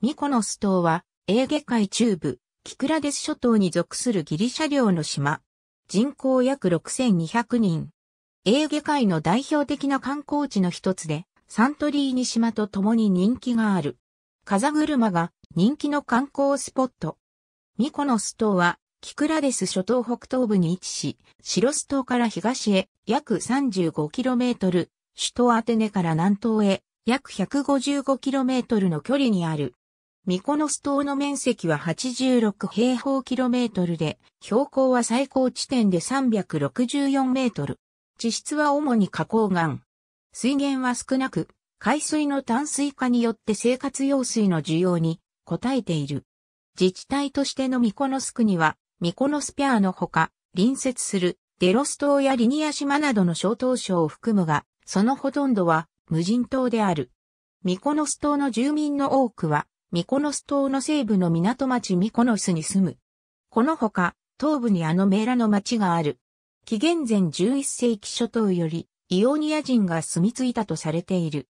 ミコノス島は、エーゲ海中部、キクラデス諸島に属するギリシャ領の島。人口約6200人。エーゲ海の代表的な観光地の一つで、サントリーニ島と共に人気がある。風車が人気の観光スポット。ミコノス島は、キクラデス諸島北東部に位置し、シロス島から東へ約 35km、首都アテネから南東へ約 155km の距離にあるミコノス島の面積は86平方キロメートルで、標高は最高地点で364メートル。地質は主に花崗岩。水源は少なく、海水の淡水化によって生活用水の需要に応えている。自治体としてのミコノス区には、ミコノスピアのほか、隣接するデロス島やリニア島などの小島省を含むが、そのほとんどは無人島である。ミコノス島の住民の多くはミコノス島の西部の港町ミコノスに住む。このほか、東部にあのメーラの町がある。紀元前11世紀初頭より、イオニア人が住み着いたとされている。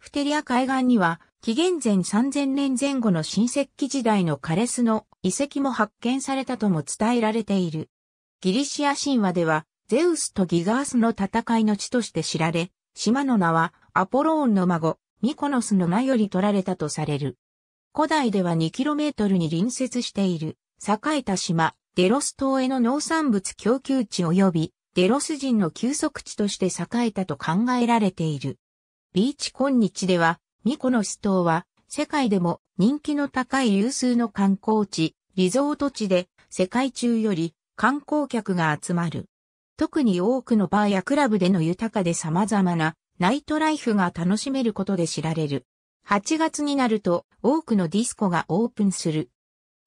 フテリア海岸には、紀元前3000年前後の新石器時代のカレスの遺跡も発見されたとも伝えられている。ギリシア神話では、ゼウスとギガースの戦いの地として知られ、島の名はアポローンの孫、ミコノスの名より取られたとされる。古代では 2km に隣接している、栄えた島、デロス島への農産物供給地及び、デロス人の休息地として栄えたと考えられている。ビーチ今日では、ミコノス島は、世界でも人気の高い有数の観光地、リゾート地で、世界中より観光客が集まる。特に多くのバーやクラブでの豊かで様々なナイトライフが楽しめることで知られる。8月になると多くのディスコがオープンする。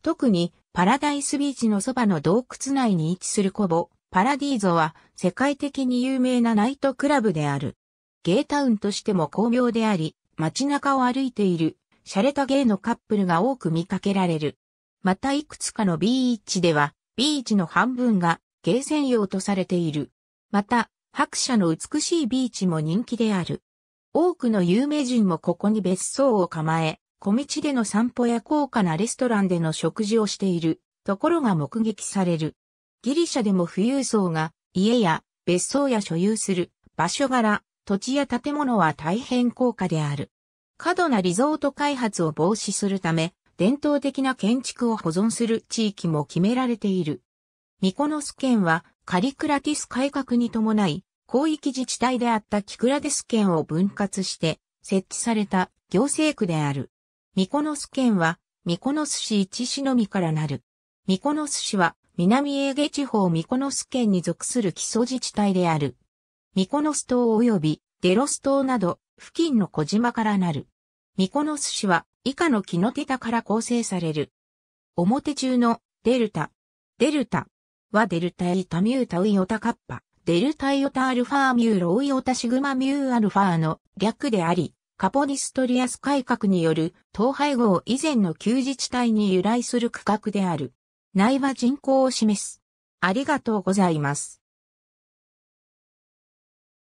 特にパラダイスビーチのそばの洞窟内に位置するコボ、パラディーゾは世界的に有名なナイトクラブである。ゲータウンとしても巧妙であり、街中を歩いている、洒落たゲイのカップルが多く見かけられる。またいくつかのビーチでは、ビーチの半分がゲー専用とされている。また、白車の美しいビーチも人気である。多くの有名人もここに別荘を構え、小道での散歩や高価なレストランでの食事をしているところが目撃される。ギリシャでも富裕層が家や別荘や所有する場所柄、土地や建物は大変高価である。過度なリゾート開発を防止するため、伝統的な建築を保存する地域も決められている。ミコノス県はカリクラティス改革に伴い、広域自治体であったキクラデス県を分割して設置された行政区である。ミコノス県は、ミコノス市一市のみからなる。ミコノス市は、南エーゲ地方ミコノス県に属する基礎自治体である。ミコノス島及びデロス島など、付近の小島からなる。ミコノス市は、以下の木の手田から構成される。表中のデルタ。デルタはデルタイタミュータウイオタカッパ。デルタイオタアルファミューロイオタシグマミューアルファの略であり、カポディストリアス改革による統廃合以前の旧自治体に由来する区画である。内は人口を示す。ありがとうございます。